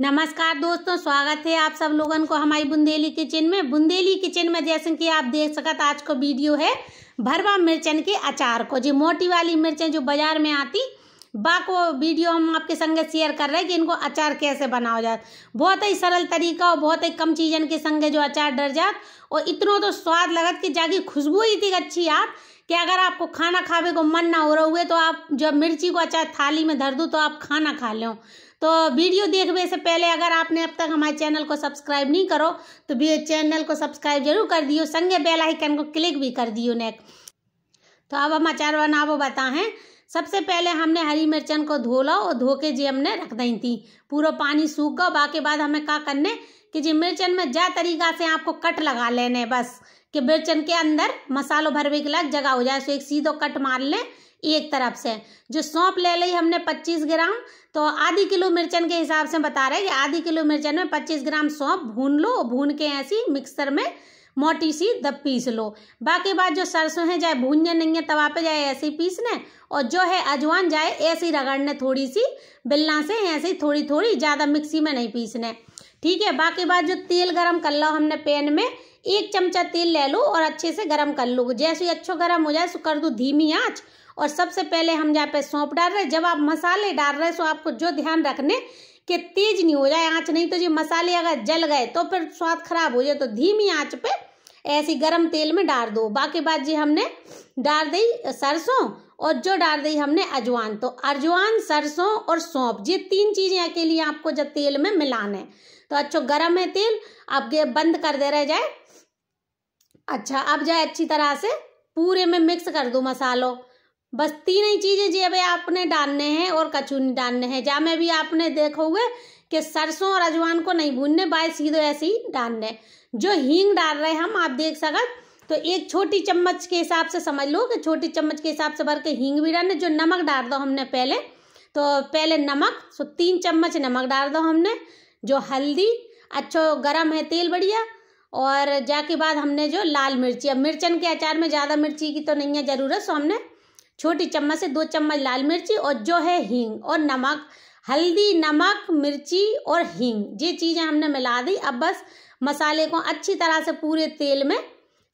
नमस्कार दोस्तों स्वागत है आप सब लोगों को हमारी बुंदेली किचन में बुंदेली किचन में जैसे कि आप देख सकते आज को वीडियो है भरवा मिर्चन के अचार को जी मोटी वाली मिर्चें जो बाजार में आती बाको वीडियो हम आपके संगे शेयर कर रहे हैं कि इनको अचार कैसे बनाओ जात बहुत ही सरल तरीका और बहुत ही कम चीज़न के संगे जो अचार डर जात और इतना तो स्वाद लगत कि जाकी खुशबू इतनी अच्छी आत कि अगर आपको खाना खावे को मन ना हो रहा हुए तो आप जब मिर्ची को अचार थाली में धर दूँ तो आप खाना खा लो तो वीडियो देखने से पहले अगर आपने अब तक हमारे चैनल को सब्सक्राइब नहीं करो तो भी चैनल को सब्सक्राइब जरूर कर दियो संगे बेल आइकन को क्लिक भी कर दियो नेक तो अब हम अचार बनावो बताएं सबसे पहले हमने हरी मिर्चन को धो लो और धो के जी हमने रख दी थी पूरा पानी सूख गो बाकी बाद हमें क्या करने कि जी मिर्चन में जा तरीका से आपको कट लगा लेने बस कि मिर्चन के अंदर मसालों भरवे के लग जगह हो जाए सो तो एक सीधो कट मार लें एक तरफ से जो सौंप ले ली हमने 25 ग्राम तो आधी किलो मिर्चन के हिसाब से बता रहे हैं कि आधी किलो मिर्चन में 25 ग्राम सौंप भून लो भून के ऐसी मिक्सर में मोटी सी दब पीस लो बाकी बात जो सरसों है चाहे भूनने नहीं है तवा पे जाए ऐसे ही पीसने और जो है अजवान जाए ऐसे ही रगड़ने थोड़ी सी बिल्ला से ऐसे ही थोड़ी थोड़ी ज़्यादा मिक्सी में नहीं पीसने ठीक है बाकी बात जो तेल गरम कर लो हमने पैन में एक चमचा तेल ले लो और अच्छे से गरम कर लो जैसे ही अच्छो गरम हो जाए सो कर दो धीमी आँच और सबसे पहले हम यहाँ पे सौंप डाल रहे हैं जब आप मसाले डाल रहे हैं तो आपको जो ध्यान रखने कि तेज नहीं हो जाए आँच नहीं तो ये मसाले अगर जल गए तो फिर स्वाद खराब हो जाए तो धीमी आँच पे ऐसी गर्म तेल में डाल दो बाकी बात जी हमने डाल दी सरसों और जो डाल दी हमने अजवान तो अजवान सरसों और सौंप ये तीन चीज़ें अकेली आपको जब तेल में मिलाना है तो अच्छो गर्म है तेल आप बंद कर दे रह जाए अच्छा अब जाए अच्छी तरह से पूरे में मिक्स कर दो मसालों बस तीन ही चीज़ें जी अभी आपने डालने हैं और कचूनी डालने हैं जहाँ में भी आपने देखोगे कि सरसों और अजवान को नहीं भूनने बाय सीधे ऐसे ही डालने जो हींग डाल रहे हैं हम आप देख सकते तो एक छोटी चम्मच के हिसाब से समझ लो कि छोटी चम्मच के हिसाब से भर के हींग भी डालने जो नमक डाल दो हमने पहले तो पहले नमक सो तीन चम्मच नमक डाल दो हमने जो हल्दी अच्छो गरम है तेल बढ़िया और जाके बाद हमने जो लाल मिर्ची अब मिर्चन के अचार में ज़्यादा मिर्ची की तो नहीं है ज़रूरत सो हमने छोटी चम्मच से दो चम्मच लाल मिर्ची और जो है हींग और नमक हल्दी नमक मिर्ची और हींग ये चीज़ें हमने मिला दी अब बस मसाले को अच्छी तरह से पूरे तेल में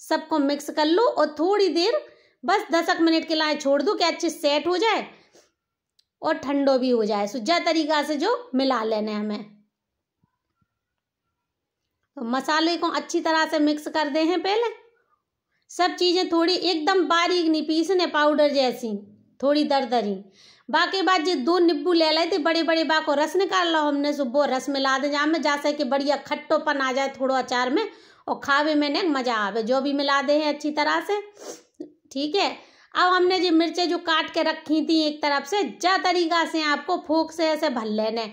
सबको मिक्स कर लो और थोड़ी देर बस एक मिनट के लिए छोड़ दो कि अच्छे सेट हो जाए और ठंडो भी हो जाए सुजा तरीका से जो मिला लेना है हमें तो मसाले को अच्छी तरह से मिक्स कर दे हैं पहले सब चीज़ें थोड़ी एकदम बारीक नहीं पीसने पाउडर जैसी थोड़ी दर दरी बाकी बात जो दो निब्बू ले लाए थे बड़े बड़े बाको रस निकाल लो हमने सुबह रस मिला दे में जा सके बढ़िया खट्टोपन आ जाए थोड़ा अचार में और खावे में ने मजा आवे जो भी मिला दे है अच्छी तरह से ठीक है अब हमने जो मिर्चें जो काट के रखी थी एक तरफ से जा तरीका से आपको फूक से ऐसे भर लेने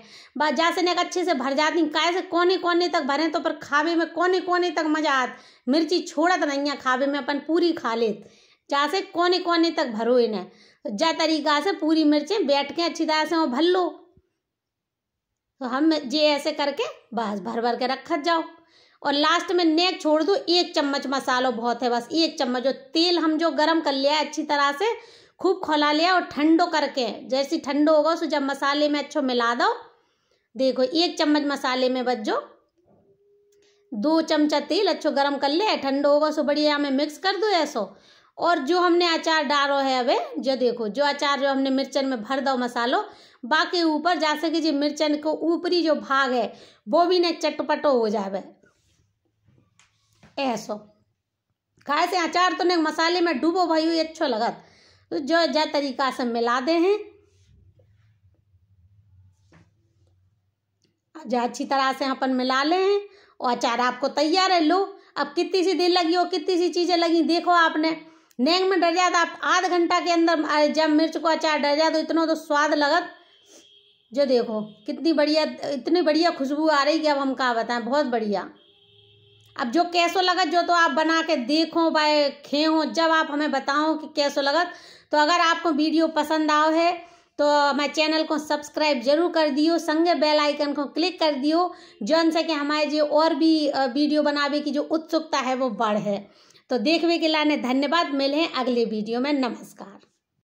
जा से ने अच्छे से भर जाती काय से कोने कोने तक भरें तो पर खावे में कोने कोने तक मजा आत मिर्ची छोड़त नहीं है खावे में अपन पूरी खा ले जा से कोने कोने तक भरो इन्हें तो जा तरीका से पूरी मिर्चें बैठ के अच्छी तरह से वो भर लो तो हम ये ऐसे करके बस भर भर के रखत जाओ और लास्ट में नेक छोड़ दो एक चम्मच मसालो बहुत है बस एक चम्मच जो तेल हम जो गर्म कर लिया है अच्छी तरह से खूब खोला लिया और ठंडो करके जैसे ठंडो होगा उसे जब मसाले में अच्छो मिला दो देखो एक चम्मच मसाले में बच जो दो चमचा तेल अच्छो गरम कर लिया ठंडो होगा सो बढ़िया हमें मिक्स कर दो ऐसो और जो हमने अचार डालो है अबे जो देखो जो अचार जो हमने मिर्चन में भर दो मसालो बाकी ऊपर जा सके जी मिर्चन को ऊपरी जो भाग है वो भी ने चटपटो हो जावे ऐसो खाए से अचार तो तूने मसाले में डूबो भाई अच्छो लगत तो जो जय तरीका से मिला दे हैं जो अच्छी तरह से अपन मिला ले हैं और अचार आपको तैयार है लो अब कितनी सी दिल लगी हो कितनी सी चीज़ें लगी देखो आपने नेंग में डर जाता आप आध घंटा के अंदर जब मिर्च को अचार डर जाए तो इतना तो स्वाद लगत जो देखो कितनी बढ़िया इतनी बढ़िया खुशबू आ रही कि अब हम कहा बताएं बहुत बढ़िया अब जो कैसो लगत जो तो आप बना के देखो बाय हो जब आप हमें बताओ कि कैसो लगत तो अगर आपको वीडियो पसंद आओ है तो मैं चैनल को सब्सक्राइब जरूर कर दियो संगे बेल आइकन को क्लिक कर दियो जो से कि हमारे जो और भी वीडियो बनावे की जो उत्सुकता है वो बढ़ है तो देखने के लाने धन्यवाद मिले अगले वीडियो में नमस्कार